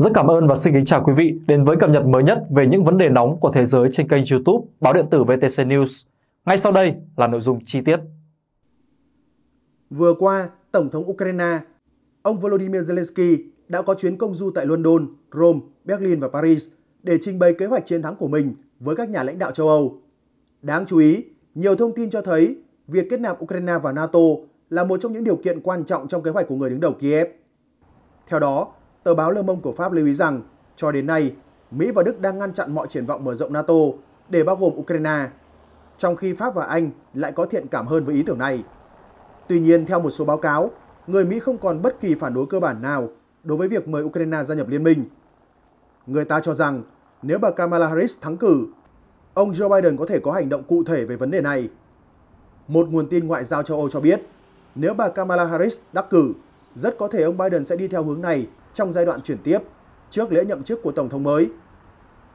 Rất cảm ơn và xin kính chào quý vị đến với cập nhật mới nhất về những vấn đề nóng của thế giới trên kênh YouTube Báo điện tử VTC News. Ngay sau đây là nội dung chi tiết. Vừa qua, Tổng thống Ukraine, ông Volodymyr Zelensky đã có chuyến công du tại London, Rome, Berlin và Paris để trình bày kế hoạch chiến thắng của mình với các nhà lãnh đạo châu Âu. Đáng chú ý, nhiều thông tin cho thấy việc kết nạp Ukraine vào NATO là một trong những điều kiện quan trọng trong kế hoạch của người đứng đầu Kiev. Theo đó, Tờ báo Le Monde của Pháp lưu ý rằng, cho đến nay, Mỹ và Đức đang ngăn chặn mọi triển vọng mở rộng NATO để bao gồm Ukraine, trong khi Pháp và Anh lại có thiện cảm hơn với ý tưởng này. Tuy nhiên, theo một số báo cáo, người Mỹ không còn bất kỳ phản đối cơ bản nào đối với việc mời Ukraine gia nhập liên minh. Người ta cho rằng nếu bà Kamala Harris thắng cử, ông Joe Biden có thể có hành động cụ thể về vấn đề này. Một nguồn tin ngoại giao châu Âu cho biết, nếu bà Kamala Harris đắc cử, rất có thể ông Biden sẽ đi theo hướng này trong giai đoạn chuyển tiếp trước lễ nhậm chức của Tổng thống mới.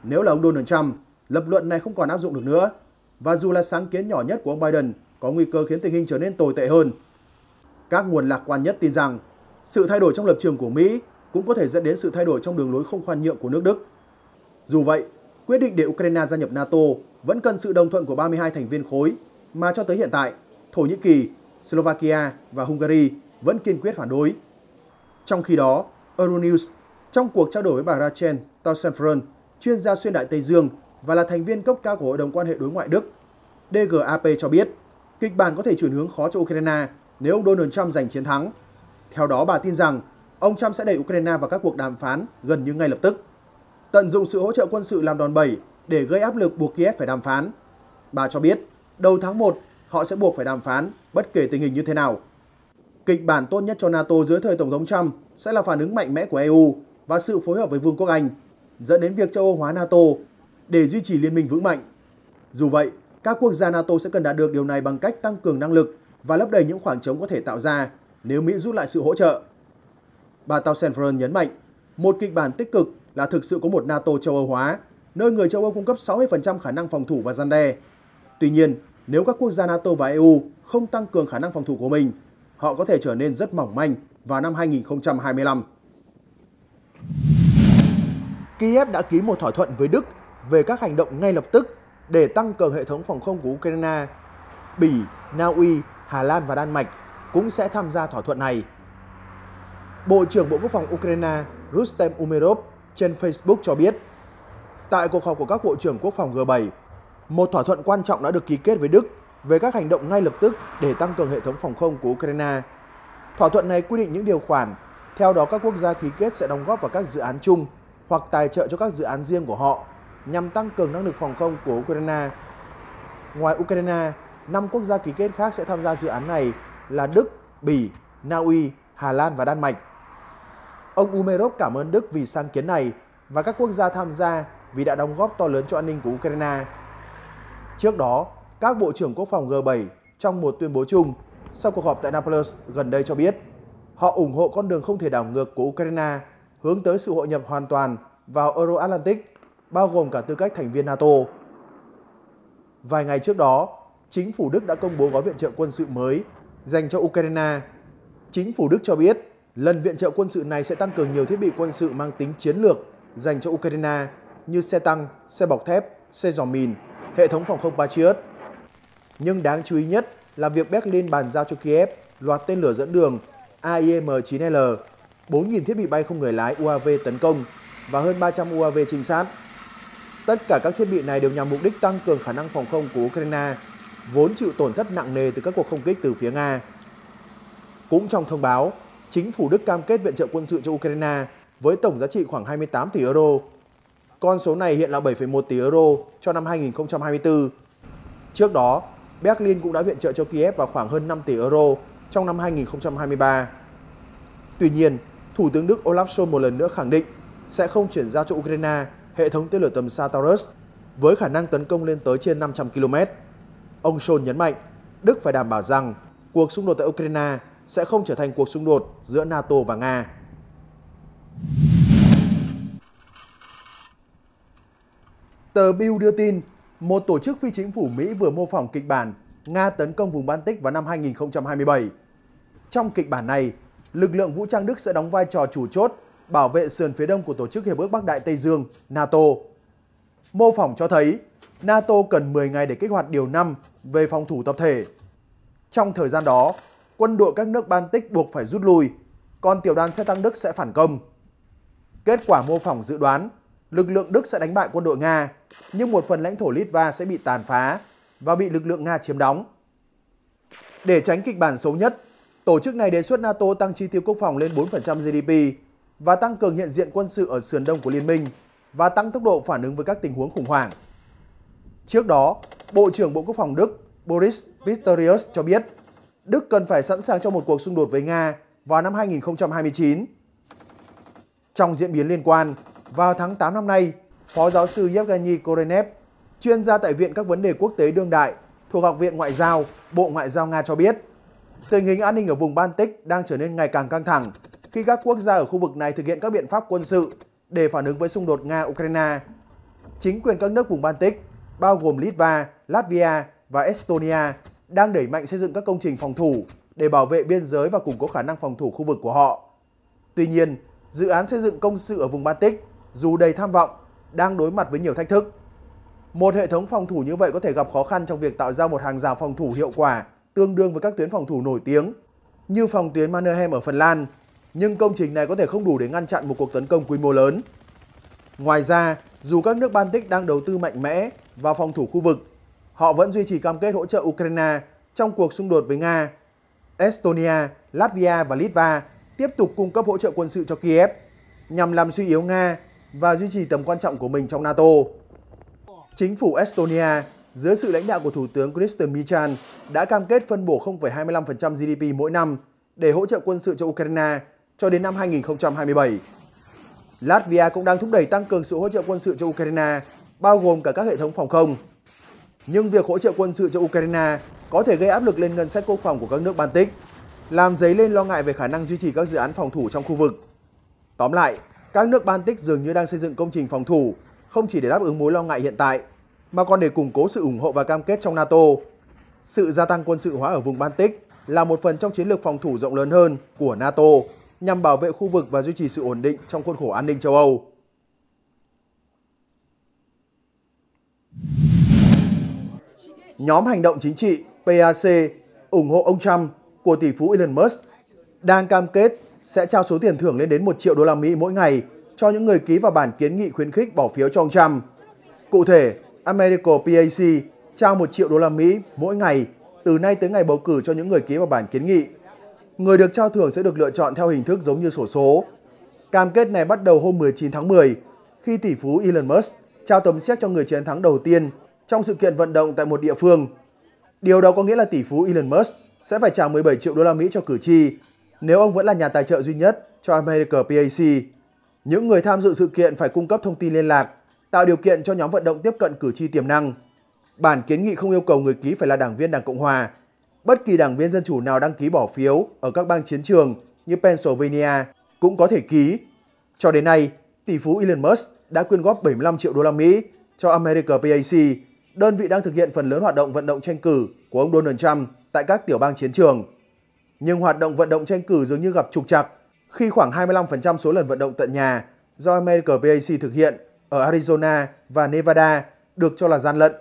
Nếu là ông Donald Trump, lập luận này không còn áp dụng được nữa. Và dù là sáng kiến nhỏ nhất của ông Biden có nguy cơ khiến tình hình trở nên tồi tệ hơn. Các nguồn lạc quan nhất tin rằng sự thay đổi trong lập trường của Mỹ cũng có thể dẫn đến sự thay đổi trong đường lối không khoan nhượng của nước Đức. Dù vậy, quyết định để Ukraine gia nhập NATO vẫn cần sự đồng thuận của 32 thành viên khối mà cho tới hiện tại, Thổ Nhĩ Kỳ, Slovakia và Hungary vẫn kiên quyết phản đối. Trong khi đó, Euronews trong cuộc trao đổi với bà Rachel Tausenfront, chuyên gia xuyên đại Tây Dương và là thành viên cấp cao của Hội đồng quan hệ đối ngoại Đức. DGAP cho biết, kịch bản có thể chuyển hướng khó cho Ukraine nếu ông Donald Trump giành chiến thắng. Theo đó, bà tin rằng ông Trump sẽ đẩy Ukraine vào các cuộc đàm phán gần như ngay lập tức, tận dụng sự hỗ trợ quân sự làm đòn bẩy để gây áp lực buộc Kiev phải đàm phán. Bà cho biết, đầu tháng 1, họ sẽ buộc phải đàm phán bất kể tình hình như thế nào kịch bản tốt nhất cho NATO dưới thời Tổng thống Trump sẽ là phản ứng mạnh mẽ của EU và sự phối hợp với Vương quốc Anh, dẫn đến việc châu Âu hóa NATO để duy trì liên minh vững mạnh. Dù vậy, các quốc gia NATO sẽ cần đạt được điều này bằng cách tăng cường năng lực và lấp đầy những khoảng trống có thể tạo ra nếu Mỹ rút lại sự hỗ trợ. Bà Tausenfrön nhấn mạnh, một kịch bản tích cực là thực sự có một NATO châu Âu hóa, nơi người châu Âu cung cấp 60% khả năng phòng thủ và gian đe. Tuy nhiên, nếu các quốc gia NATO và EU không tăng cường khả năng phòng thủ của mình, họ có thể trở nên rất mỏng manh vào năm 2025. Kiev đã ký một thỏa thuận với Đức về các hành động ngay lập tức để tăng cường hệ thống phòng không của Ukraine. Bỉ, Na Uy, Hà Lan và Đan Mạch cũng sẽ tham gia thỏa thuận này. Bộ trưởng Bộ Quốc phòng Ukraine Rustem Umerov trên Facebook cho biết, tại cuộc họp của các bộ trưởng quốc phòng G7, một thỏa thuận quan trọng đã được ký kết với Đức về các hành động ngay lập tức để tăng cường hệ thống phòng không của Ukraine. Thỏa thuận này quy định những điều khoản, theo đó các quốc gia ký kết sẽ đóng góp vào các dự án chung hoặc tài trợ cho các dự án riêng của họ nhằm tăng cường năng lực phòng không của Ukraine. Ngoài Ukraine, 5 quốc gia ký kết khác sẽ tham gia dự án này là Đức, Bỉ, Na Uy, Hà Lan và Đan Mạch. Ông Umerov cảm ơn Đức vì sáng kiến này và các quốc gia tham gia vì đã đóng góp to lớn cho an ninh của Ukraine. Trước đó, các bộ trưởng quốc phòng G7 trong một tuyên bố chung sau cuộc họp tại Naples gần đây cho biết họ ủng hộ con đường không thể đảo ngược của Ukraine hướng tới sự hội nhập hoàn toàn vào Euro-Atlantic, bao gồm cả tư cách thành viên NATO. Vài ngày trước đó, chính phủ Đức đã công bố gói viện trợ quân sự mới dành cho Ukraine. Chính phủ Đức cho biết lần viện trợ quân sự này sẽ tăng cường nhiều thiết bị quân sự mang tính chiến lược dành cho Ukraine như xe tăng, xe bọc thép, xe dò mìn, hệ thống phòng không Patriot – nhưng đáng chú ý nhất là việc Berlin bàn giao cho Kiev loạt tên lửa dẫn đường AIM-9L, 4.000 thiết bị bay không người lái UAV tấn công và hơn 300 UAV trinh sát. Tất cả các thiết bị này đều nhằm mục đích tăng cường khả năng phòng không của Ukraine, vốn chịu tổn thất nặng nề từ các cuộc không kích từ phía Nga. Cũng trong thông báo, chính phủ Đức cam kết viện trợ quân sự cho Ukraine với tổng giá trị khoảng 28 tỷ euro. Con số này hiện là 7,1 tỷ euro cho năm 2024. Trước đó, Berlin cũng đã viện trợ cho Kiev vào khoảng hơn 5 tỷ euro trong năm 2023. Tuy nhiên, Thủ tướng Đức Olaf Scholz một lần nữa khẳng định sẽ không chuyển giao cho Ukraine hệ thống tên lửa tầm xa Taurus với khả năng tấn công lên tới trên 500 km. Ông Scholz nhấn mạnh Đức phải đảm bảo rằng cuộc xung đột tại Ukraine sẽ không trở thành cuộc xung đột giữa NATO và Nga. Tờ Bill đưa tin một tổ chức phi chính phủ Mỹ vừa mô phỏng kịch bản Nga tấn công vùng Baltic vào năm 2027. Trong kịch bản này, lực lượng vũ trang Đức sẽ đóng vai trò chủ chốt bảo vệ sườn phía đông của Tổ chức Hiệp ước Bắc Đại Tây Dương, NATO. Mô phỏng cho thấy, NATO cần 10 ngày để kích hoạt điều 5 về phòng thủ tập thể. Trong thời gian đó, quân đội các nước Baltic buộc phải rút lui, còn tiểu đoàn xe tăng Đức sẽ phản công. Kết quả mô phỏng dự đoán, lực lượng Đức sẽ đánh bại quân đội Nga nhưng một phần lãnh thổ Litva sẽ bị tàn phá và bị lực lượng Nga chiếm đóng. Để tránh kịch bản xấu nhất, tổ chức này đề xuất NATO tăng chi tiêu quốc phòng lên 4% GDP và tăng cường hiện diện quân sự ở sườn đông của liên minh và tăng tốc độ phản ứng với các tình huống khủng hoảng. Trước đó, Bộ trưởng Bộ Quốc phòng Đức Boris Pistorius cho biết Đức cần phải sẵn sàng cho một cuộc xung đột với Nga vào năm 2029. Trong diễn biến liên quan, vào tháng 8 năm nay, Phó giáo sư Yevgeny Korenev, chuyên gia tại Viện các vấn đề quốc tế đương đại thuộc Học viện Ngoại giao, Bộ Ngoại giao Nga cho biết, tình hình an ninh ở vùng Baltic đang trở nên ngày càng căng thẳng khi các quốc gia ở khu vực này thực hiện các biện pháp quân sự để phản ứng với xung đột Nga-Ukraine. Chính quyền các nước vùng Baltic, bao gồm Litva, Latvia và Estonia, đang đẩy mạnh xây dựng các công trình phòng thủ để bảo vệ biên giới và củng cố khả năng phòng thủ khu vực của họ. Tuy nhiên, dự án xây dựng công sự ở vùng Baltic dù đầy tham vọng đang đối mặt với nhiều thách thức. Một hệ thống phòng thủ như vậy có thể gặp khó khăn trong việc tạo ra một hàng rào phòng thủ hiệu quả tương đương với các tuyến phòng thủ nổi tiếng như phòng tuyến Mannerheim ở Phần Lan, nhưng công trình này có thể không đủ để ngăn chặn một cuộc tấn công quy mô lớn. Ngoài ra, dù các nước Baltic đang đầu tư mạnh mẽ vào phòng thủ khu vực, họ vẫn duy trì cam kết hỗ trợ Ukraine trong cuộc xung đột với Nga. Estonia, Latvia và Litva tiếp tục cung cấp hỗ trợ quân sự cho Kiev nhằm làm suy yếu Nga và duy trì tầm quan trọng của mình trong NATO. Chính phủ Estonia dưới sự lãnh đạo của Thủ tướng Christian Michan đã cam kết phân bổ 0,25% GDP mỗi năm để hỗ trợ quân sự cho Ukraine cho đến năm 2027. Latvia cũng đang thúc đẩy tăng cường sự hỗ trợ quân sự cho Ukraine, bao gồm cả các hệ thống phòng không. Nhưng việc hỗ trợ quân sự cho Ukraine có thể gây áp lực lên ngân sách quốc phòng của các nước Baltic, làm dấy lên lo ngại về khả năng duy trì các dự án phòng thủ trong khu vực. Tóm lại, các nước Baltic dường như đang xây dựng công trình phòng thủ, không chỉ để đáp ứng mối lo ngại hiện tại, mà còn để củng cố sự ủng hộ và cam kết trong NATO. Sự gia tăng quân sự hóa ở vùng Baltic là một phần trong chiến lược phòng thủ rộng lớn hơn của NATO nhằm bảo vệ khu vực và duy trì sự ổn định trong khuôn khổ an ninh châu Âu. Nhóm hành động chính trị PAC ủng hộ ông Trump của tỷ phú Elon Musk đang cam kết sẽ trao số tiền thưởng lên đến 1 triệu đô la Mỹ mỗi ngày cho những người ký vào bản kiến nghị khuyến khích bỏ phiếu cho ông Trump. Cụ thể, Americal PAC trao 1 triệu đô la Mỹ mỗi ngày từ nay tới ngày bầu cử cho những người ký vào bản kiến nghị. Người được trao thưởng sẽ được lựa chọn theo hình thức giống như sổ số. Cam kết này bắt đầu hôm 19 tháng 10 khi tỷ phú Elon Musk trao tấm xét cho người chiến thắng đầu tiên trong sự kiện vận động tại một địa phương. Điều đó có nghĩa là tỷ phú Elon Musk sẽ phải trả 17 triệu đô la Mỹ cho cử tri nếu ông vẫn là nhà tài trợ duy nhất cho America PAC. Những người tham dự sự kiện phải cung cấp thông tin liên lạc, tạo điều kiện cho nhóm vận động tiếp cận cử tri tiềm năng. Bản kiến nghị không yêu cầu người ký phải là đảng viên Đảng Cộng Hòa. Bất kỳ đảng viên Dân Chủ nào đăng ký bỏ phiếu ở các bang chiến trường như Pennsylvania cũng có thể ký. Cho đến nay, tỷ phú Elon Musk đã quyên góp 75 triệu đô la Mỹ cho America PAC, đơn vị đang thực hiện phần lớn hoạt động vận động tranh cử của ông Donald Trump tại các tiểu bang chiến trường nhưng hoạt động vận động tranh cử dường như gặp trục trặc khi khoảng 25% số lần vận động tận nhà do American PAC thực hiện ở Arizona và Nevada được cho là gian lận,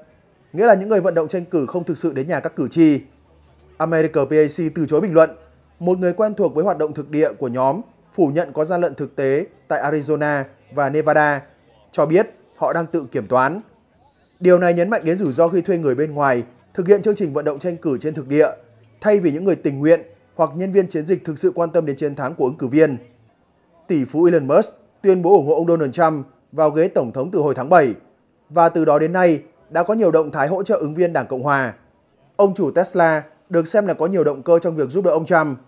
nghĩa là những người vận động tranh cử không thực sự đến nhà các cử tri. American PAC từ chối bình luận, một người quen thuộc với hoạt động thực địa của nhóm phủ nhận có gian lận thực tế tại Arizona và Nevada, cho biết họ đang tự kiểm toán. Điều này nhấn mạnh đến rủi ro khi thuê người bên ngoài thực hiện chương trình vận động tranh cử trên thực địa, thay vì những người tình nguyện hoặc nhân viên chiến dịch thực sự quan tâm đến chiến thắng của ứng cử viên. Tỷ phú Elon Musk tuyên bố ủng hộ ông Donald Trump vào ghế tổng thống từ hồi tháng 7 và từ đó đến nay đã có nhiều động thái hỗ trợ ứng viên Đảng Cộng hòa. Ông chủ Tesla được xem là có nhiều động cơ trong việc giúp đỡ ông Trump.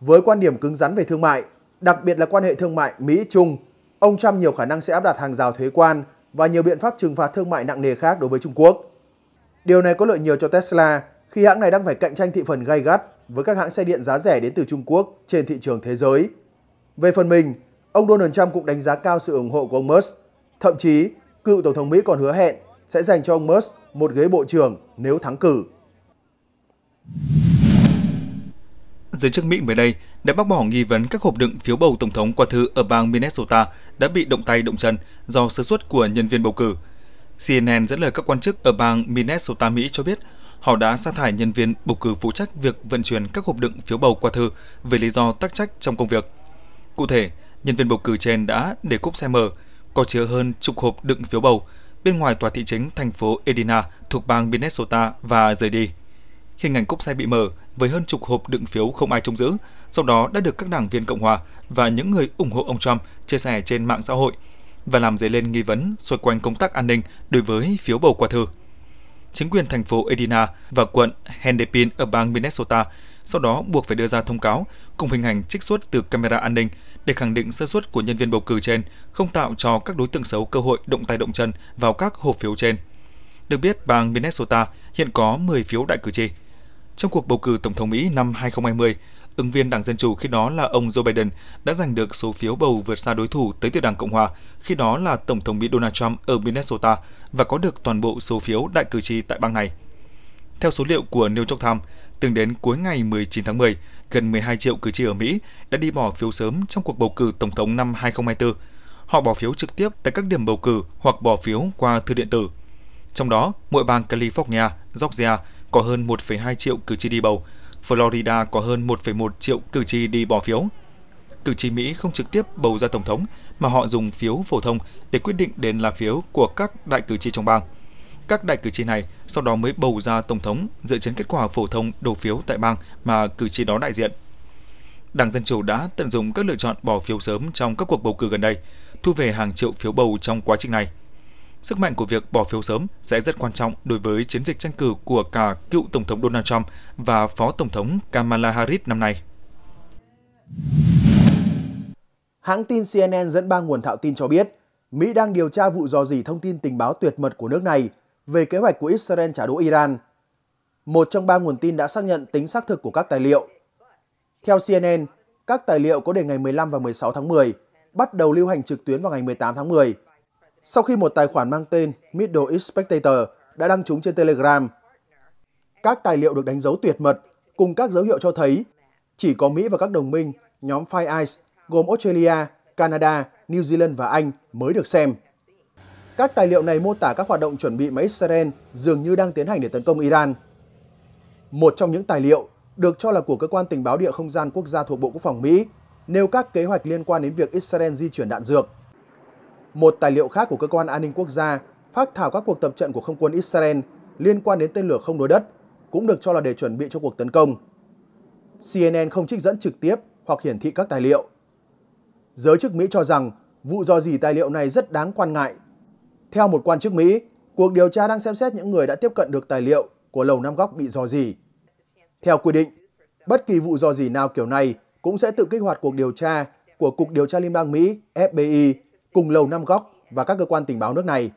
Với quan điểm cứng rắn về thương mại, đặc biệt là quan hệ thương mại Mỹ-Trung, ông Trump nhiều khả năng sẽ áp đặt hàng rào thuế quan và nhiều biện pháp trừng phạt thương mại nặng nề khác đối với Trung Quốc. Điều này có lợi nhiều cho Tesla khi hãng này đang phải cạnh tranh thị phần gay gắt với các hãng xe điện giá rẻ đến từ Trung Quốc trên thị trường thế giới. Về phần mình, ông Donald Trump cũng đánh giá cao sự ủng hộ của ông Musk. Thậm chí, cựu Tổng thống Mỹ còn hứa hẹn sẽ dành cho ông Musk một ghế bộ trưởng nếu thắng cử. Giới chức Mỹ mới đây đã bác bỏ nghi vấn các hộp đựng phiếu bầu tổng thống qua thư ở bang Minnesota đã bị động tay động chân do sơ suất của nhân viên bầu cử. CNN dẫn lời các quan chức ở bang Minnesota Mỹ cho biết họ đã sa thải nhân viên bầu cử phụ trách việc vận chuyển các hộp đựng phiếu bầu qua thư về lý do tắc trách trong công việc. Cụ thể, nhân viên bầu cử trên đã để cốp xe mở, có chứa hơn chục hộp đựng phiếu bầu bên ngoài tòa thị chính thành phố Edina thuộc bang Minnesota và rời đi. Hình ảnh cốp xe bị mở với hơn chục hộp đựng phiếu không ai trông giữ, sau đó đã được các đảng viên Cộng hòa và những người ủng hộ ông Trump chia sẻ trên mạng xã hội và làm dấy lên nghi vấn xoay quanh công tác an ninh đối với phiếu bầu qua thư chính quyền thành phố Edina và quận Hennepin ở bang Minnesota, sau đó buộc phải đưa ra thông cáo cùng hình ảnh trích xuất từ camera an ninh để khẳng định sơ suất của nhân viên bầu cử trên không tạo cho các đối tượng xấu cơ hội động tay động chân vào các hộp phiếu trên. Được biết, bang Minnesota hiện có 10 phiếu đại cử tri. Trong cuộc bầu cử Tổng thống Mỹ năm 2020, ứng viên Đảng Dân Chủ khi đó là ông Joe Biden đã giành được số phiếu bầu vượt xa đối thủ tới từ Đảng Cộng Hòa, khi đó là Tổng thống Mỹ Donald Trump ở Minnesota và có được toàn bộ số phiếu đại cử tri tại bang này. Theo số liệu của New York Times, Từng đến cuối ngày 19 tháng 10, gần 12 triệu cử tri ở Mỹ đã đi bỏ phiếu sớm trong cuộc bầu cử tổng thống năm 2024. Họ bỏ phiếu trực tiếp tại các điểm bầu cử hoặc bỏ phiếu qua thư điện tử. Trong đó, mỗi bang California, Georgia có hơn 1,2 triệu cử tri đi bầu, Florida có hơn 1,1 triệu cử tri đi bỏ phiếu, cử tri Mỹ không trực tiếp bầu ra tổng thống mà họ dùng phiếu phổ thông để quyết định đến là phiếu của các đại cử tri trong bang. Các đại cử tri này sau đó mới bầu ra tổng thống dựa trên kết quả phổ thông đầu phiếu tại bang mà cử tri đó đại diện. Đảng Dân Chủ đã tận dụng các lựa chọn bỏ phiếu sớm trong các cuộc bầu cử gần đây, thu về hàng triệu phiếu bầu trong quá trình này. Sức mạnh của việc bỏ phiếu sớm sẽ rất quan trọng đối với chiến dịch tranh cử của cả cựu Tổng thống Donald Trump và Phó Tổng thống Kamala Harris năm nay. Hãng tin CNN dẫn ba nguồn thạo tin cho biết, Mỹ đang điều tra vụ dò dỉ thông tin tình báo tuyệt mật của nước này về kế hoạch của Israel trả đũa Iran. Một trong ba nguồn tin đã xác nhận tính xác thực của các tài liệu. Theo CNN, các tài liệu có đề ngày 15 và 16 tháng 10 bắt đầu lưu hành trực tuyến vào ngày 18 tháng 10. Sau khi một tài khoản mang tên Middle East Spectator đã đăng chúng trên Telegram, các tài liệu được đánh dấu tuyệt mật cùng các dấu hiệu cho thấy chỉ có Mỹ và các đồng minh nhóm Five Eyes gồm Australia, Canada, New Zealand và Anh mới được xem. Các tài liệu này mô tả các hoạt động chuẩn bị mà Israel dường như đang tiến hành để tấn công Iran. Một trong những tài liệu được cho là của cơ quan tình báo địa không gian quốc gia thuộc Bộ Quốc phòng Mỹ nêu các kế hoạch liên quan đến việc Israel di chuyển đạn dược. Một tài liệu khác của cơ quan an ninh quốc gia phát thảo các cuộc tập trận của không quân Israel liên quan đến tên lửa không đối đất cũng được cho là để chuẩn bị cho cuộc tấn công. CNN không trích dẫn trực tiếp hoặc hiển thị các tài liệu, Giới chức Mỹ cho rằng vụ dò dỉ tài liệu này rất đáng quan ngại. Theo một quan chức Mỹ, cuộc điều tra đang xem xét những người đã tiếp cận được tài liệu của Lầu Năm Góc bị dò dỉ. Theo quy định, bất kỳ vụ dò dỉ nào kiểu này cũng sẽ tự kích hoạt cuộc điều tra của Cục Điều tra Liên bang Mỹ FBI cùng Lầu Năm Góc và các cơ quan tình báo nước này.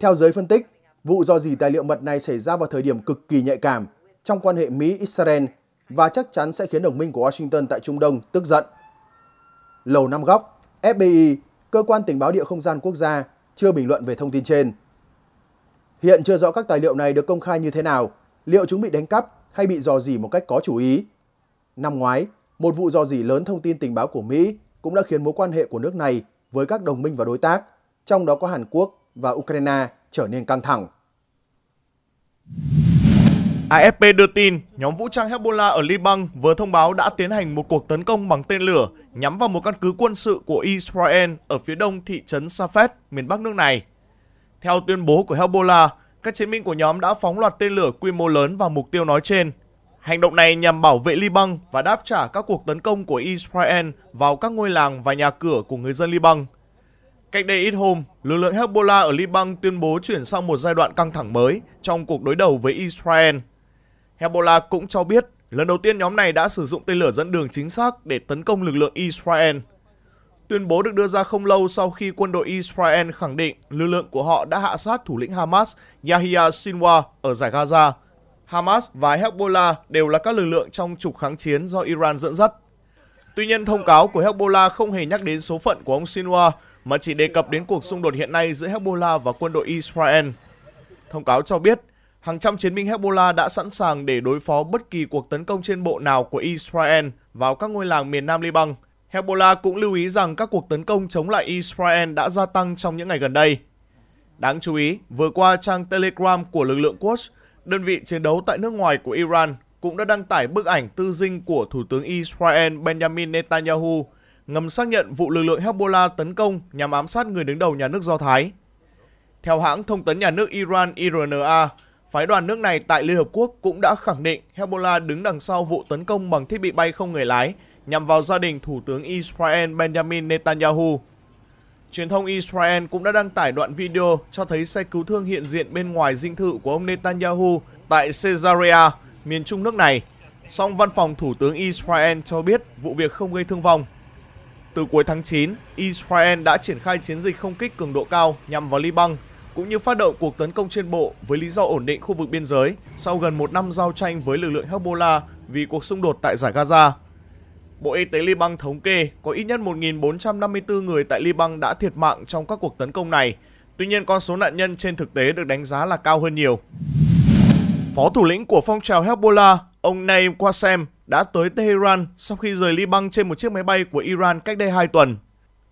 Theo giới phân tích, vụ dò dỉ tài liệu mật này xảy ra vào thời điểm cực kỳ nhạy cảm trong quan hệ Mỹ-Israel và chắc chắn sẽ khiến đồng minh của Washington tại Trung Đông tức giận. Lầu Năm Góc, FBI, Cơ quan Tình báo Địa không gian quốc gia chưa bình luận về thông tin trên. Hiện chưa rõ các tài liệu này được công khai như thế nào, liệu chúng bị đánh cắp hay bị dò dỉ một cách có chủ ý. Năm ngoái, một vụ dò dỉ lớn thông tin tình báo của Mỹ cũng đã khiến mối quan hệ của nước này với các đồng minh và đối tác, trong đó có Hàn Quốc và Ukraine trở nên căng thẳng. AFP đưa tin, nhóm vũ trang Hezbollah ở Liban vừa thông báo đã tiến hành một cuộc tấn công bằng tên lửa nhắm vào một căn cứ quân sự của Israel ở phía đông thị trấn Safed, miền Bắc nước này. Theo tuyên bố của Hezbollah, các chiến binh của nhóm đã phóng loạt tên lửa quy mô lớn vào mục tiêu nói trên. Hành động này nhằm bảo vệ Liban và đáp trả các cuộc tấn công của Israel vào các ngôi làng và nhà cửa của người dân Liban. Cách đây ít hôm, lực lượng Hezbollah ở Liban tuyên bố chuyển sang một giai đoạn căng thẳng mới trong cuộc đối đầu với Israel. Hezbollah cũng cho biết lần đầu tiên nhóm này đã sử dụng tên lửa dẫn đường chính xác để tấn công lực lượng Israel. Tuyên bố được đưa ra không lâu sau khi quân đội Israel khẳng định lực lượng của họ đã hạ sát thủ lĩnh Hamas Yahya Sinwar ở giải Gaza. Hamas và Hezbollah đều là các lực lượng trong trục kháng chiến do Iran dẫn dắt. Tuy nhiên, thông cáo của Hezbollah không hề nhắc đến số phận của ông Sinwar mà chỉ đề cập đến cuộc xung đột hiện nay giữa Hezbollah và quân đội Israel. Thông cáo cho biết hàng trăm chiến binh Hezbollah đã sẵn sàng để đối phó bất kỳ cuộc tấn công trên bộ nào của Israel vào các ngôi làng miền Nam Liban. Hezbollah cũng lưu ý rằng các cuộc tấn công chống lại Israel đã gia tăng trong những ngày gần đây. Đáng chú ý, vừa qua trang Telegram của lực lượng Quds, đơn vị chiến đấu tại nước ngoài của Iran, cũng đã đăng tải bức ảnh tư dinh của Thủ tướng Israel Benjamin Netanyahu ngầm xác nhận vụ lực lượng Hezbollah tấn công nhằm ám sát người đứng đầu nhà nước Do Thái. Theo hãng thông tấn nhà nước Iran IRNA, Phái đoàn nước này tại Liên Hợp Quốc cũng đã khẳng định Hezbollah đứng đằng sau vụ tấn công bằng thiết bị bay không người lái nhằm vào gia đình Thủ tướng Israel Benjamin Netanyahu. Truyền thông Israel cũng đã đăng tải đoạn video cho thấy xe cứu thương hiện diện bên ngoài dinh thự của ông Netanyahu tại Caesarea, miền trung nước này. Song văn phòng Thủ tướng Israel cho biết vụ việc không gây thương vong. Từ cuối tháng 9, Israel đã triển khai chiến dịch không kích cường độ cao nhằm vào Liban cũng như phát động cuộc tấn công trên bộ với lý do ổn định khu vực biên giới sau gần một năm giao tranh với lực lượng Hezbollah vì cuộc xung đột tại giải Gaza. Bộ Y tế Liban thống kê có ít nhất 1.454 người tại Liban đã thiệt mạng trong các cuộc tấn công này. Tuy nhiên, con số nạn nhân trên thực tế được đánh giá là cao hơn nhiều. Phó thủ lĩnh của phong trào Hezbollah, ông Naim Qasem, đã tới Tehran sau khi rời Liban trên một chiếc máy bay của Iran cách đây 2 tuần.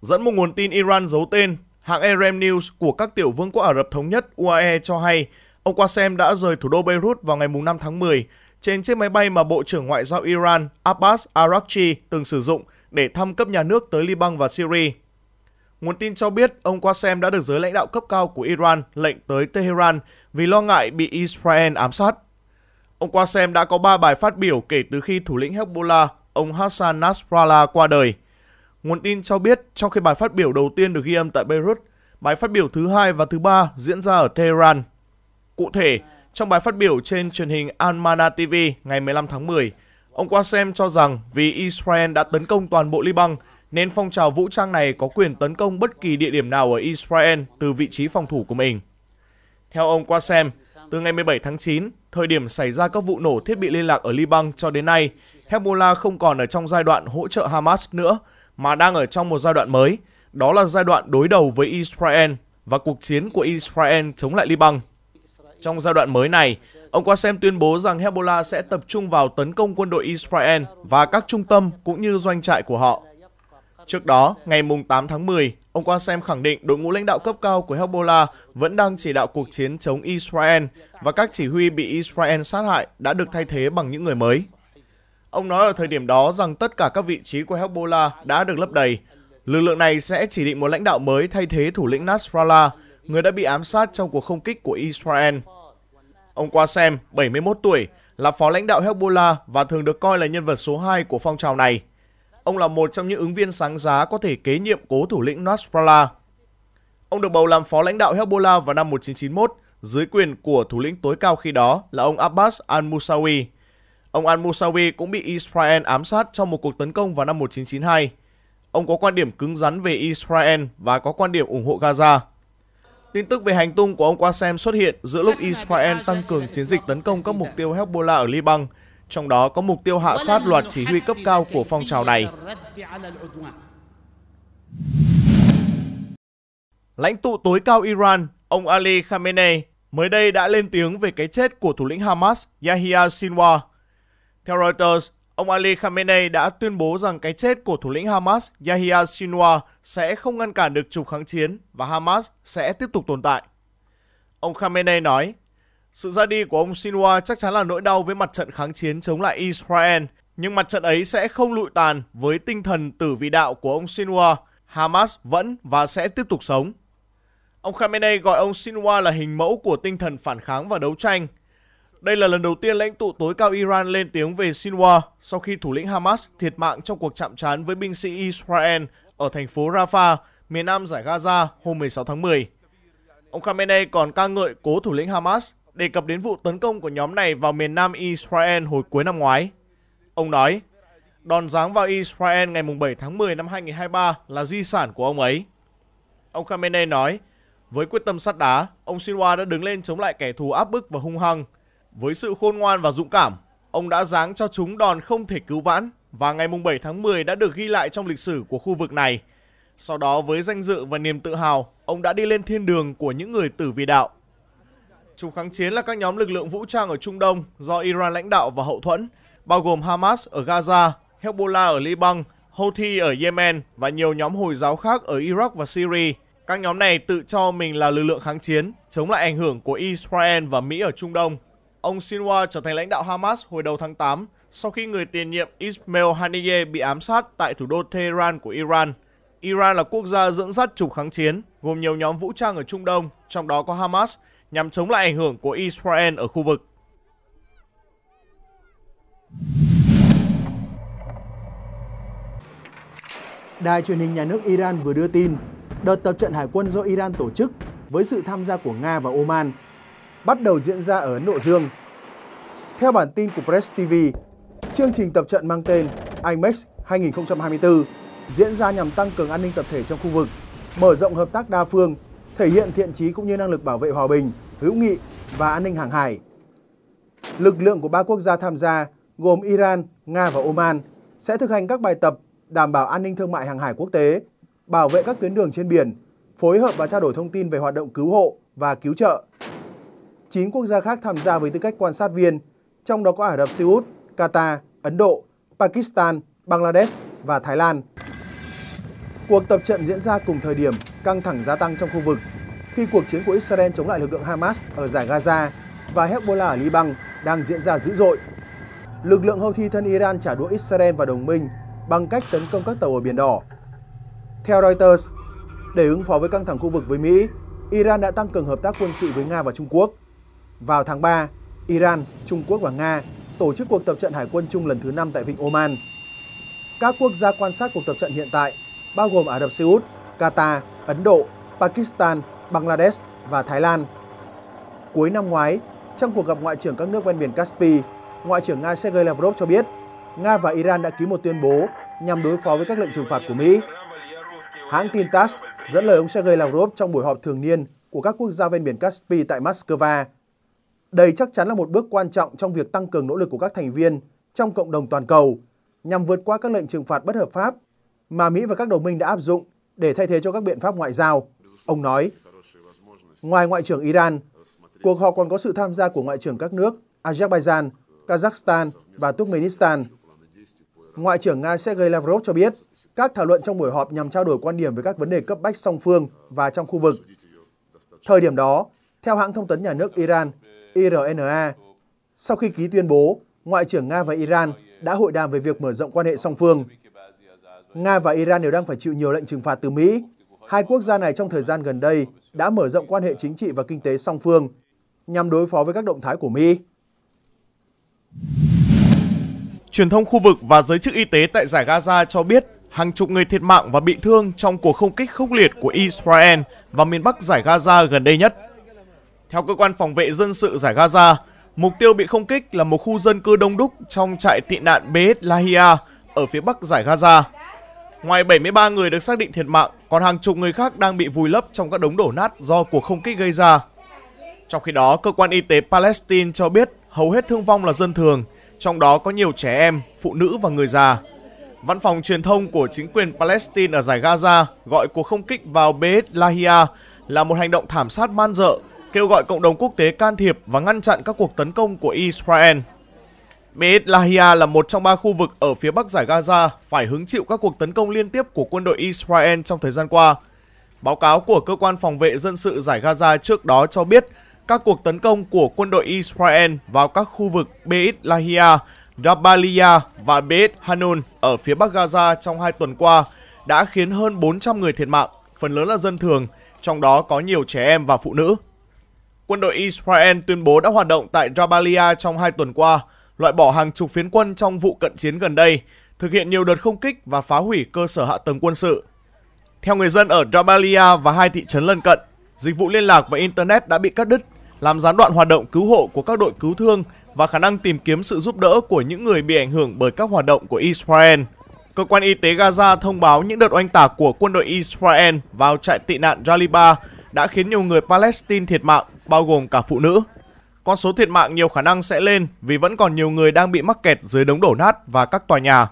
Dẫn một nguồn tin Iran giấu tên, Hãng Erem News của các tiểu vương quốc Ả Rập Thống Nhất UAE cho hay ông Qasem đã rời thủ đô Beirut vào ngày 5 tháng 10 trên chiếc máy bay mà Bộ trưởng Ngoại giao Iran Abbas Araghchi từng sử dụng để thăm cấp nhà nước tới Liban và Syria. Nguồn tin cho biết ông Qasem đã được giới lãnh đạo cấp cao của Iran lệnh tới Tehran vì lo ngại bị Israel ám sát. Ông Qasem đã có 3 bài phát biểu kể từ khi thủ lĩnh Hezbollah, ông Hassan Nasrallah qua đời – Nguồn tin cho biết trong khi bài phát biểu đầu tiên được ghi âm tại Beirut, bài phát biểu thứ hai và thứ ba diễn ra ở Tehran. Cụ thể, trong bài phát biểu trên truyền hình Almana TV ngày 15 tháng 10, ông Qasem cho rằng vì Israel đã tấn công toàn bộ Liban nên phong trào vũ trang này có quyền tấn công bất kỳ địa điểm nào ở Israel từ vị trí phòng thủ của mình. Theo ông Qasem, từ ngày 17 tháng 9, thời điểm xảy ra các vụ nổ thiết bị liên lạc ở Liban cho đến nay, Hezbollah không còn ở trong giai đoạn hỗ trợ Hamas nữa mà đang ở trong một giai đoạn mới, đó là giai đoạn đối đầu với Israel và cuộc chiến của Israel chống lại Liban. Trong giai đoạn mới này, ông Qasem tuyên bố rằng Hezbollah sẽ tập trung vào tấn công quân đội Israel và các trung tâm cũng như doanh trại của họ. Trước đó, ngày 8 tháng 10, ông Qasem khẳng định đội ngũ lãnh đạo cấp cao của Hezbollah vẫn đang chỉ đạo cuộc chiến chống Israel và các chỉ huy bị Israel sát hại đã được thay thế bằng những người mới. Ông nói ở thời điểm đó rằng tất cả các vị trí của Hezbollah đã được lấp đầy. Lực lượng này sẽ chỉ định một lãnh đạo mới thay thế thủ lĩnh Nasrallah, người đã bị ám sát trong cuộc không kích của Israel. Ông Qasem, 71 tuổi, là phó lãnh đạo Hezbollah và thường được coi là nhân vật số 2 của phong trào này. Ông là một trong những ứng viên sáng giá có thể kế nhiệm cố thủ lĩnh Nasrallah. Ông được bầu làm phó lãnh đạo Hezbollah vào năm 1991 dưới quyền của thủ lĩnh tối cao khi đó là ông Abbas al-Musawi. Ông al-Musawi cũng bị Israel ám sát trong một cuộc tấn công vào năm 1992. Ông có quan điểm cứng rắn về Israel và có quan điểm ủng hộ Gaza. Tin tức về hành tung của ông Qasem xuất hiện giữa lúc Israel tăng cường chiến dịch tấn công các mục tiêu Hezbollah ở Liban, trong đó có mục tiêu hạ sát loạt chỉ huy cấp cao của phong trào này. Lãnh tụ tối cao Iran, ông Ali Khamenei, mới đây đã lên tiếng về cái chết của thủ lĩnh Hamas Yahya Sinwar theo Reuters, ông Ali Khamenei đã tuyên bố rằng cái chết của thủ lĩnh Hamas Yahya Sinwar sẽ không ngăn cản được trục kháng chiến và Hamas sẽ tiếp tục tồn tại. Ông Khamenei nói, sự ra đi của ông Sinwar chắc chắn là nỗi đau với mặt trận kháng chiến chống lại Israel, nhưng mặt trận ấy sẽ không lụi tàn với tinh thần tử vị đạo của ông Sinwar. Hamas vẫn và sẽ tiếp tục sống. Ông Khamenei gọi ông Sinwar là hình mẫu của tinh thần phản kháng và đấu tranh đây là lần đầu tiên lãnh tụ tối cao Iran lên tiếng về Sinwar sau khi thủ lĩnh Hamas thiệt mạng trong cuộc chạm trán với binh sĩ Israel ở thành phố Rafah, miền nam giải Gaza hôm 16 tháng 10. Ông Khamenei còn ca ngợi cố thủ lĩnh Hamas đề cập đến vụ tấn công của nhóm này vào miền nam Israel hồi cuối năm ngoái. Ông nói, đòn giáng vào Israel ngày 7 tháng 10 năm 2023 là di sản của ông ấy. Ông Khamenei nói, với quyết tâm sắt đá, ông Sinwar đã đứng lên chống lại kẻ thù áp bức và hung hăng – với sự khôn ngoan và dũng cảm, ông đã giáng cho chúng đòn không thể cứu vãn và ngày 7 tháng 10 đã được ghi lại trong lịch sử của khu vực này. Sau đó với danh dự và niềm tự hào, ông đã đi lên thiên đường của những người tử vì đạo. Chúng kháng chiến là các nhóm lực lượng vũ trang ở Trung Đông do Iran lãnh đạo và hậu thuẫn, bao gồm Hamas ở Gaza, Hezbollah ở Liban, Houthi ở Yemen và nhiều nhóm Hồi giáo khác ở Iraq và Syria. Các nhóm này tự cho mình là lực lượng kháng chiến, chống lại ảnh hưởng của Israel và Mỹ ở Trung Đông. Ông Sinwar trở thành lãnh đạo Hamas hồi đầu tháng 8 sau khi người tiền nhiệm Ismail Haniyeh bị ám sát tại thủ đô Tehran của Iran. Iran là quốc gia dẫn dắt trục kháng chiến, gồm nhiều nhóm vũ trang ở Trung Đông, trong đó có Hamas, nhằm chống lại ảnh hưởng của Israel ở khu vực. Đài truyền hình nhà nước Iran vừa đưa tin, đợt tập trận hải quân do Iran tổ chức với sự tham gia của Nga và Oman bắt đầu diễn ra ở Ấn Độ Dương. Theo bản tin của Press TV, chương trình tập trận mang tên IMEX 2024 diễn ra nhằm tăng cường an ninh tập thể trong khu vực, mở rộng hợp tác đa phương, thể hiện thiện trí cũng như năng lực bảo vệ hòa bình, hữu nghị và an ninh hàng hải. Lực lượng của ba quốc gia tham gia gồm Iran, Nga và Oman sẽ thực hành các bài tập đảm bảo an ninh thương mại hàng hải quốc tế, bảo vệ các tuyến đường trên biển, phối hợp và trao đổi thông tin về hoạt động cứu hộ và cứu trợ, 9 quốc gia khác tham gia với tư cách quan sát viên, trong đó có Ả Rập Xê Út, Qatar, Ấn Độ, Pakistan, Bangladesh và Thái Lan. Cuộc tập trận diễn ra cùng thời điểm căng thẳng gia tăng trong khu vực khi cuộc chiến của Israel chống lại lực lượng Hamas ở giải Gaza và Hezbollah ở Liban đang diễn ra dữ dội. Lực lượng Houthi thân Iran trả đũa Israel và đồng minh bằng cách tấn công các tàu ở Biển Đỏ. Theo Reuters, để ứng phó với căng thẳng khu vực với Mỹ, Iran đã tăng cường hợp tác quân sự với Nga và Trung Quốc – vào tháng 3, Iran, Trung Quốc và Nga tổ chức cuộc tập trận hải quân chung lần thứ 5 tại Vịnh Oman. Các quốc gia quan sát cuộc tập trận hiện tại bao gồm Ả Rập Xê Út, Qatar, Ấn Độ, Pakistan, Bangladesh và Thái Lan. Cuối năm ngoái, trong cuộc gặp ngoại trưởng các nước ven biển Caspi, Ngoại trưởng Nga Sergei Lavrov cho biết Nga và Iran đã ký một tuyên bố nhằm đối phó với các lệnh trừng phạt của Mỹ. Hãng tin TASS dẫn lời ông Sergei Lavrov trong buổi họp thường niên của các quốc gia ven biển Caspi tại Moscow đây chắc chắn là một bước quan trọng trong việc tăng cường nỗ lực của các thành viên trong cộng đồng toàn cầu nhằm vượt qua các lệnh trừng phạt bất hợp pháp mà Mỹ và các đồng minh đã áp dụng để thay thế cho các biện pháp ngoại giao, ông nói. Ngoài Ngoại trưởng Iran, cuộc họp còn có sự tham gia của Ngoại trưởng các nước Azerbaijan, Kazakhstan và Turkmenistan. Ngoại trưởng Nga Sergei Lavrov cho biết, các thảo luận trong buổi họp nhằm trao đổi quan điểm về các vấn đề cấp bách song phương và trong khu vực. Thời điểm đó, theo hãng thông tấn nhà nước Iran, IRNA. E Sau khi ký tuyên bố, Ngoại trưởng Nga và Iran đã hội đàm về việc mở rộng quan hệ song phương. Nga và Iran đều đang phải chịu nhiều lệnh trừng phạt từ Mỹ. Hai quốc gia này trong thời gian gần đây đã mở rộng quan hệ chính trị và kinh tế song phương nhằm đối phó với các động thái của Mỹ. Truyền thông khu vực và giới chức y tế tại giải Gaza cho biết hàng chục người thiệt mạng và bị thương trong cuộc không kích khốc liệt của Israel và miền Bắc giải Gaza gần đây nhất. Theo cơ quan phòng vệ dân sự giải Gaza, mục tiêu bị không kích là một khu dân cư đông đúc trong trại tị nạn Beit Lahia ở phía bắc giải Gaza. Ngoài 73 người được xác định thiệt mạng, còn hàng chục người khác đang bị vùi lấp trong các đống đổ nát do cuộc không kích gây ra. Trong khi đó, cơ quan y tế Palestine cho biết hầu hết thương vong là dân thường, trong đó có nhiều trẻ em, phụ nữ và người già. Văn phòng truyền thông của chính quyền Palestine ở giải Gaza gọi cuộc không kích vào Beit Lahia là một hành động thảm sát man dợ kêu gọi cộng đồng quốc tế can thiệp và ngăn chặn các cuộc tấn công của Israel. Beit Lahia là một trong ba khu vực ở phía bắc giải Gaza phải hứng chịu các cuộc tấn công liên tiếp của quân đội Israel trong thời gian qua. Báo cáo của Cơ quan Phòng vệ Dân sự giải Gaza trước đó cho biết các cuộc tấn công của quân đội Israel vào các khu vực Beit Lahia, Jabalia và Beit Hanun ở phía bắc Gaza trong hai tuần qua đã khiến hơn 400 người thiệt mạng, phần lớn là dân thường, trong đó có nhiều trẻ em và phụ nữ quân đội Israel tuyên bố đã hoạt động tại Jabalia trong hai tuần qua, loại bỏ hàng chục phiến quân trong vụ cận chiến gần đây, thực hiện nhiều đợt không kích và phá hủy cơ sở hạ tầng quân sự. Theo người dân ở Jabalia và hai thị trấn lân cận, dịch vụ liên lạc và Internet đã bị cắt đứt, làm gián đoạn hoạt động cứu hộ của các đội cứu thương và khả năng tìm kiếm sự giúp đỡ của những người bị ảnh hưởng bởi các hoạt động của Israel. Cơ quan y tế Gaza thông báo những đợt oanh tạc của quân đội Israel vào trại tị nạn Jaliba đã khiến nhiều người Palestine thiệt mạng, bao gồm cả phụ nữ. Con số thiệt mạng nhiều khả năng sẽ lên vì vẫn còn nhiều người đang bị mắc kẹt dưới đống đổ nát và các tòa nhà.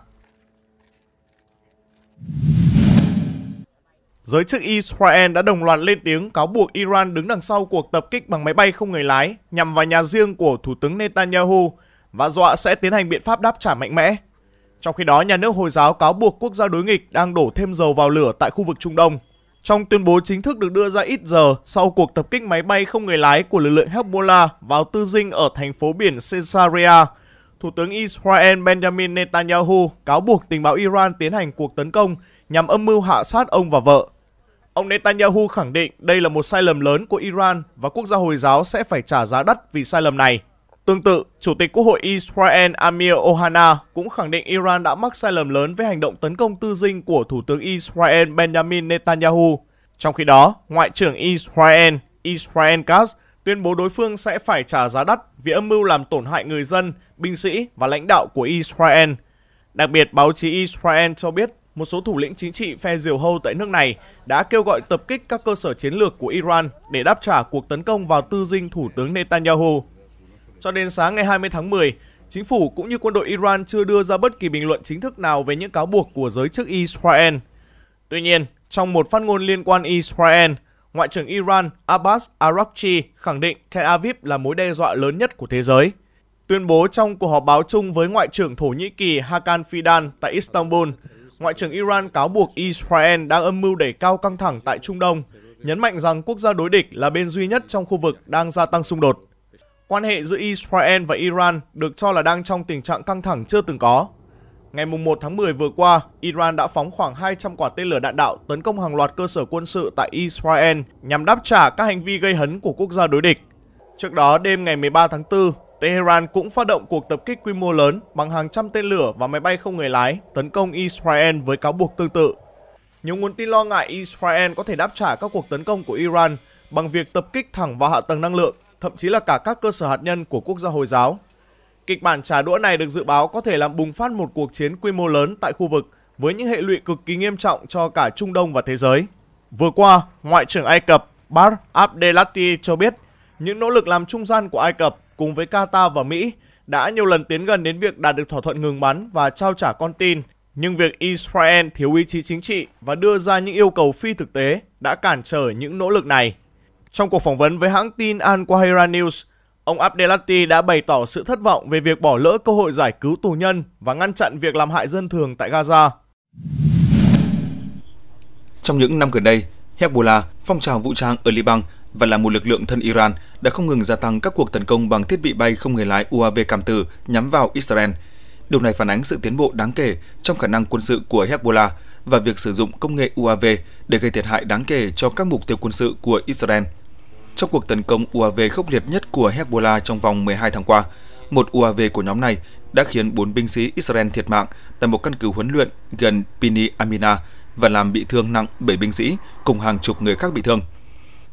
Giới chức Israel đã đồng loạt lên tiếng cáo buộc Iran đứng đằng sau cuộc tập kích bằng máy bay không người lái nhằm vào nhà riêng của Thủ tướng Netanyahu và dọa sẽ tiến hành biện pháp đáp trả mạnh mẽ. Trong khi đó, nhà nước Hồi giáo cáo buộc quốc gia đối nghịch đang đổ thêm dầu vào lửa tại khu vực Trung Đông. Trong tuyên bố chính thức được đưa ra ít giờ sau cuộc tập kích máy bay không người lái của lực lượng Hezbollah vào tư dinh ở thành phố biển Caesarea, Thủ tướng Israel Benjamin Netanyahu cáo buộc tình báo Iran tiến hành cuộc tấn công nhằm âm mưu hạ sát ông và vợ. Ông Netanyahu khẳng định đây là một sai lầm lớn của Iran và quốc gia Hồi giáo sẽ phải trả giá đắt vì sai lầm này. Tương tự, Chủ tịch Quốc hội Israel Amir Ohana cũng khẳng định Iran đã mắc sai lầm lớn với hành động tấn công tư dinh của Thủ tướng Israel Benjamin Netanyahu. Trong khi đó, Ngoại trưởng Israel Israel Katz tuyên bố đối phương sẽ phải trả giá đắt vì âm mưu làm tổn hại người dân, binh sĩ và lãnh đạo của Israel. Đặc biệt, báo chí Israel cho biết một số thủ lĩnh chính trị phe diều hâu tại nước này đã kêu gọi tập kích các cơ sở chiến lược của Iran để đáp trả cuộc tấn công vào tư dinh Thủ tướng Netanyahu. Cho đến sáng ngày 20 tháng 10, chính phủ cũng như quân đội Iran chưa đưa ra bất kỳ bình luận chính thức nào về những cáo buộc của giới chức Israel. Tuy nhiên, trong một phát ngôn liên quan Israel, Ngoại trưởng Iran Abbas Araghchi khẳng định Tel Aviv là mối đe dọa lớn nhất của thế giới. Tuyên bố trong cuộc họp báo chung với Ngoại trưởng Thổ Nhĩ Kỳ Hakan Fidan tại Istanbul, Ngoại trưởng Iran cáo buộc Israel đang âm mưu đẩy cao căng thẳng tại Trung Đông, nhấn mạnh rằng quốc gia đối địch là bên duy nhất trong khu vực đang gia tăng xung đột quan hệ giữa Israel và Iran được cho là đang trong tình trạng căng thẳng chưa từng có. Ngày 1 tháng 10 vừa qua, Iran đã phóng khoảng 200 quả tên lửa đạn đạo tấn công hàng loạt cơ sở quân sự tại Israel nhằm đáp trả các hành vi gây hấn của quốc gia đối địch. Trước đó, đêm ngày 13 tháng 4, Tehran cũng phát động cuộc tập kích quy mô lớn bằng hàng trăm tên lửa và máy bay không người lái tấn công Israel với cáo buộc tương tự. Nhiều nguồn tin lo ngại Israel có thể đáp trả các cuộc tấn công của Iran bằng việc tập kích thẳng vào hạ tầng năng lượng thậm chí là cả các cơ sở hạt nhân của quốc gia Hồi giáo. Kịch bản trả đũa này được dự báo có thể làm bùng phát một cuộc chiến quy mô lớn tại khu vực với những hệ lụy cực kỳ nghiêm trọng cho cả Trung Đông và thế giới. Vừa qua, Ngoại trưởng Ai Cập Bar Abdelati cho biết những nỗ lực làm trung gian của Ai Cập cùng với Qatar và Mỹ đã nhiều lần tiến gần đến việc đạt được thỏa thuận ngừng bắn và trao trả con tin, nhưng việc Israel thiếu ý chí chính trị và đưa ra những yêu cầu phi thực tế đã cản trở những nỗ lực này. Trong cuộc phỏng vấn với hãng tin Al Qahira News, ông Abdelati đã bày tỏ sự thất vọng về việc bỏ lỡ cơ hội giải cứu tù nhân và ngăn chặn việc làm hại dân thường tại Gaza. Trong những năm gần đây, Hezbollah, phong trào vũ trang ở Liban và là một lực lượng thân Iran đã không ngừng gia tăng các cuộc tấn công bằng thiết bị bay không người lái UAV cảm tử nhắm vào Israel. Điều này phản ánh sự tiến bộ đáng kể trong khả năng quân sự của Hezbollah và việc sử dụng công nghệ UAV để gây thiệt hại đáng kể cho các mục tiêu quân sự của Israel trong cuộc tấn công UAV khốc liệt nhất của Hezbollah trong vòng 12 tháng qua. Một UAV của nhóm này đã khiến 4 binh sĩ Israel thiệt mạng tại một căn cứ huấn luyện gần Pini Amina và làm bị thương nặng 7 binh sĩ cùng hàng chục người khác bị thương.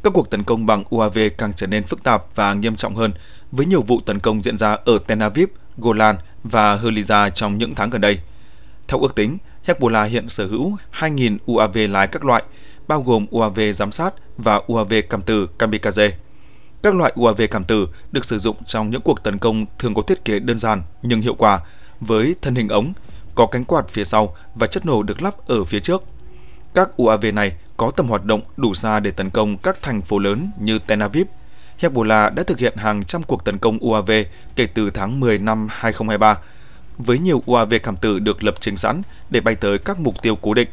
Các cuộc tấn công bằng UAV càng trở nên phức tạp và nghiêm trọng hơn, với nhiều vụ tấn công diễn ra ở Tel Aviv, Golan và Heliza trong những tháng gần đây. Theo ước tính, Hezbollah hiện sở hữu 2.000 UAV lái các loại, bao gồm UAV giám sát và UAV cảm tử kamikaze. Các loại UAV cảm tử được sử dụng trong những cuộc tấn công thường có thiết kế đơn giản nhưng hiệu quả, với thân hình ống, có cánh quạt phía sau và chất nổ được lắp ở phía trước. Các UAV này có tầm hoạt động đủ xa để tấn công các thành phố lớn như Tel Aviv. Hezbollah đã thực hiện hàng trăm cuộc tấn công UAV kể từ tháng 10 năm 2023, với nhiều UAV cảm tử được lập trình sẵn để bay tới các mục tiêu cố định.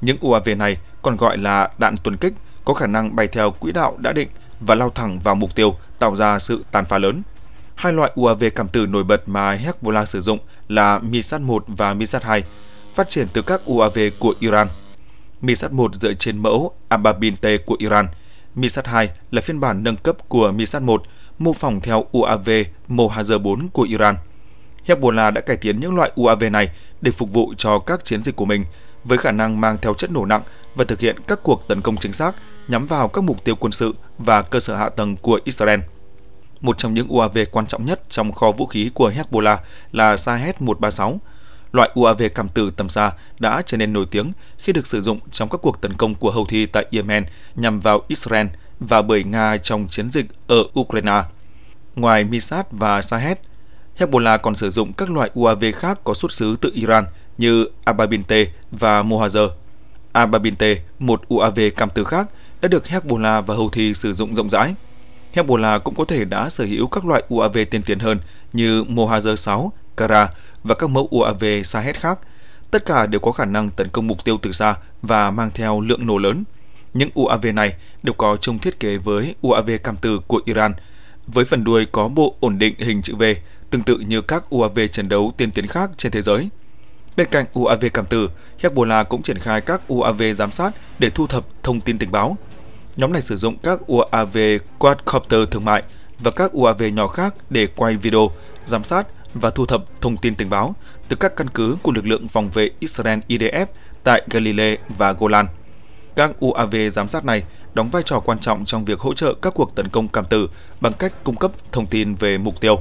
Những UAV này còn gọi là đạn tuần kích, có khả năng bay theo quỹ đạo đã định và lao thẳng vào mục tiêu, tạo ra sự tàn phá lớn. Hai loại UAV cảm tử nổi bật mà Hezbollah sử dụng là Misat-1 và Misat-2, phát triển từ các UAV của Iran. Misat-1 dựa trên mẫu Ababin T của Iran. Misat-2 là phiên bản nâng cấp của Misat-1, mô phỏng theo UAV Mohazer 4 của Iran. Hezbollah đã cải tiến những loại UAV này để phục vụ cho các chiến dịch của mình, với khả năng mang theo chất nổ nặng và thực hiện các cuộc tấn công chính xác nhắm vào các mục tiêu quân sự và cơ sở hạ tầng của Israel. Một trong những UAV quan trọng nhất trong kho vũ khí của Hezbollah là Shahed-136. Loại UAV cảm tử tầm xa đã trở nên nổi tiếng khi được sử dụng trong các cuộc tấn công của Houthi tại Yemen nhằm vào Israel và bởi Nga trong chiến dịch ở Ukraine. Ngoài Misat và Shahed, Hezbollah còn sử dụng các loại UAV khác có xuất xứ từ Iran như Ababinte và Mohazer Ababinte, một UAV cảm từ khác, đã được Hezbollah và Houthi sử dụng rộng rãi. Hezbollah cũng có thể đã sở hữu các loại UAV tiên tiến hơn như Mohazer 6, Kara và các mẫu UAV Sahed khác. Tất cả đều có khả năng tấn công mục tiêu từ xa và mang theo lượng nổ lớn. Những UAV này đều có chung thiết kế với UAV cảm từ của Iran, với phần đuôi có bộ ổn định hình chữ V, tương tự như các UAV chiến đấu tiên tiến khác trên thế giới. Bên cạnh UAV cảm tử, Hezbollah cũng triển khai các UAV giám sát để thu thập thông tin tình báo. Nhóm này sử dụng các UAV quadcopter thương mại và các UAV nhỏ khác để quay video, giám sát và thu thập thông tin tình báo từ các căn cứ của lực lượng phòng vệ Israel IDF tại Galilee và Golan. Các UAV giám sát này đóng vai trò quan trọng trong việc hỗ trợ các cuộc tấn công cảm tử bằng cách cung cấp thông tin về mục tiêu.